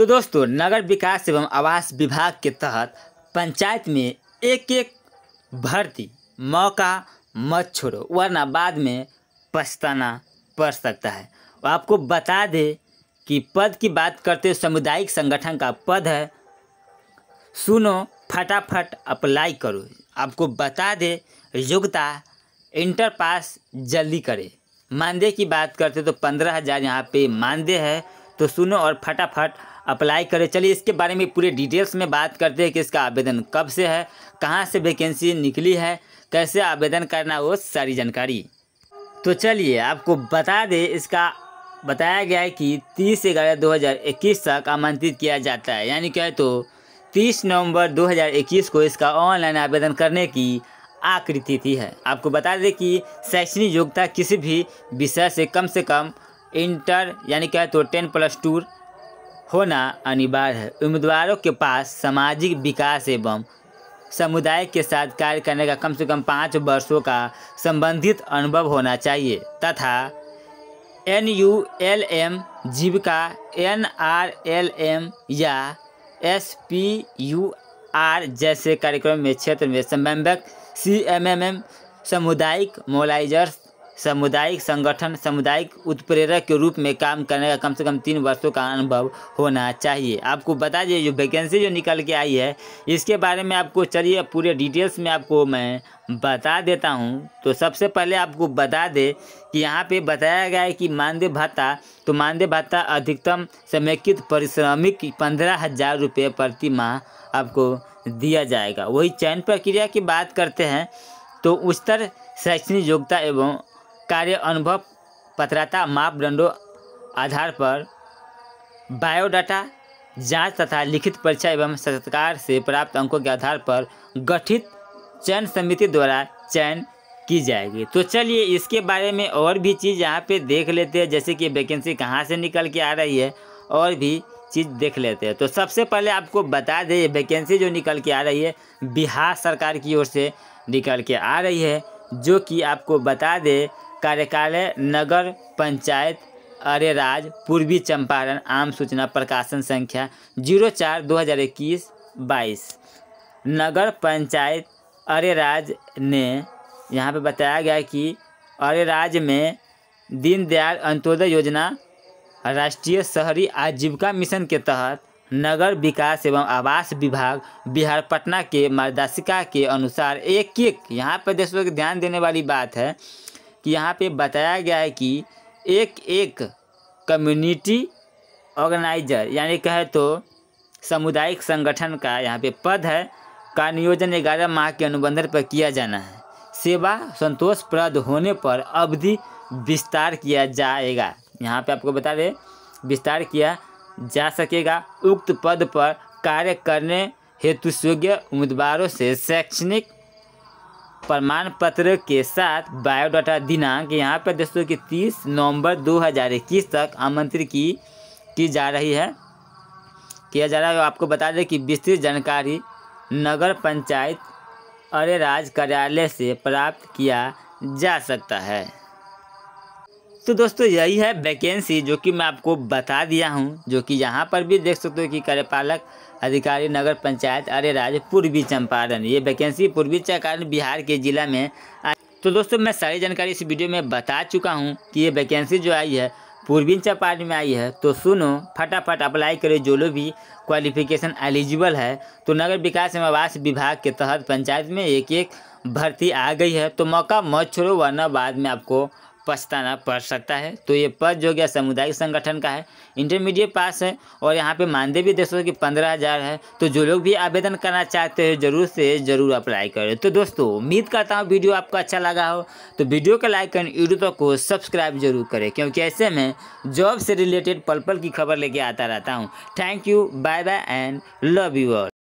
तो दोस्तों नगर विकास एवं आवास विभाग के तहत पंचायत में एक एक भर्ती मौका मत छोड़ो वरना बाद में पछताना पड़ सकता है आपको बता दे कि पद की बात करते सामुदायिक संगठन का पद है सुनो फटाफट अप्लाई करो आपको बता दे योग्यता इंटर पास जल्दी करें मानदेय की बात करते तो पंद्रह हज़ार यहाँ पे मानदेय है तो सुनो और फटाफट अप्लाई करें चलिए इसके बारे में पूरे डिटेल्स में बात करते हैं कि इसका आवेदन कब से है कहाँ से वैकेंसी निकली है कैसे आवेदन करना वो सारी जानकारी तो चलिए आपको बता दें इसका बताया गया है कि तीस ग्यारह इक्कीस तक आमंत्रित किया जाता है यानी क्या तो 30 नवंबर 2021 को इसका ऑनलाइन आवेदन करने की आखिरी तिथि है आपको बता दें कि शैक्षणिक योग्यता किसी भी विषय से कम से कम इंटर यानी क्या तो टेन प्लस टू होना अनिवार्य है उम्मीदवारों के पास सामाजिक विकास एवं समुदाय के साथ कार्य करने का कम से कम पाँच वर्षों का संबंधित अनुभव होना चाहिए तथा N U L M Jeevika N R L M या एस पी यू आर जैसे कार्यक्रम में क्षेत्र में समन्वयक सी एम एम एम सामुदायिक मोलाइजर्स सामुदायिक संगठन सामुदायिक उत्प्रेरक के रूप में काम करने का कम से कम तीन वर्षों का अनुभव होना चाहिए आपको बता दिए जो वैकेंसी जो निकल के आई है इसके बारे में आपको चलिए पूरे डिटेल्स में आपको मैं बता देता हूँ तो सबसे पहले आपको बता दे कि यहाँ पे बताया गया है कि मानदेय भाता तो मानदेय भाता अधिकतम समेकित परिश्रमिक पंद्रह हज़ार रुपये प्रति माह आपको दिया जाएगा वही चयन प्रक्रिया की बात करते हैं तो उच्चतर शैक्षणिक योग्यता एवं कार्य अनुभव पत्रता मापदंडों आधार पर बायोडाटा जांच तथा लिखित परीक्षा एवं सरकार से प्राप्त अंकों के आधार पर गठित चयन समिति द्वारा चयन की जाएगी तो चलिए इसके बारे में और भी चीज़ यहाँ पे देख लेते हैं जैसे कि वैकेंसी कहाँ से निकल के आ रही है और भी चीज़ देख लेते हैं तो सबसे पहले आपको बता दें वैकेंसी जो निकल के आ रही है बिहार सरकार की ओर से निकल के आ रही है जो कि आपको बता दें कार्यालय नगर पंचायत अरेराज पूर्वी चंपारण आम सूचना प्रकाशन संख्या जीरो चार दो हज़ार इक्कीस बाईस नगर पंचायत अरेराज ने यहाँ पे बताया गया कि अरेराज में दीनदयाल अंत्योदय योजना राष्ट्रीय शहरी आजीविका मिशन के तहत नगर विकास एवं आवास विभाग बिहार पटना के मार्गदर्शिका के अनुसार एक एक यहाँ पर के ध्यान देने वाली बात है कि यहाँ पे बताया गया है कि एक एक कम्युनिटी ऑर्गेनाइजर यानी कहे तो सामुदायिक संगठन का यहाँ पे पद है का नियोजन ग्यारह माह के अनुबंधन पर किया जाना है सेवा संतोषप्रद होने पर अवधि विस्तार किया जाएगा यहाँ पे आपको बता दें विस्तार किया जा सकेगा उक्त पद पर कार्य करने हेतु योग्य उम्मीदवारों से शैक्षणिक प्रमाण पत्र के साथ बायोडाटा दिनांक यहाँ पर दोस्तों की तीस नवंबर 2021 तक आमंत्रित की की जा रही है किया जा रहा है आपको बता दें कि विस्तृत जानकारी नगर पंचायत राज कार्यालय से प्राप्त किया जा सकता है तो दोस्तों यही है वैकेंसी जो कि मैं आपको बता दिया हूँ जो कि यहाँ पर भी देख सकते हो कि कार्यपालक अधिकारी नगर पंचायत अरे राज्य पूर्वी चंपारण ये वैकेंसी पूर्वी चंपारण बिहार के ज़िला में तो दोस्तों मैं सारी जानकारी इस वीडियो में बता चुका हूँ कि ये वैकेंसी जो आई है पूर्वी चंपारण में आई है तो सुनो फटाफट अप्लाई करे जो लोग भी क्वालिफिकेशन एलिजिबल है तो नगर विकास एवं आवास विभाग के तहत पंचायत में एक एक भर्ती आ गई है तो मौका मत छोड़ो वरना बाद में आपको पछताना पड़ सकता है तो ये पद जो गया सामुदायिक संगठन का है इंटरमीडिएट पास है और यहाँ पे मानदेय भी दोस्तों कि पंद्रह हज़ार है तो जो लोग भी आवेदन करना चाहते हैं ज़रूर से ज़रूर अप्लाई करें तो दोस्तों उम्मीद करता हूँ वीडियो आपको अच्छा लगा हो तो वीडियो का लाइक एंड यूट्यूब को सब्सक्राइब जरूर करें क्योंकि ऐसे में जॉब से रिलेटेड पल पल की खबर लेके आता रहता हूँ thank you bye bye and love you all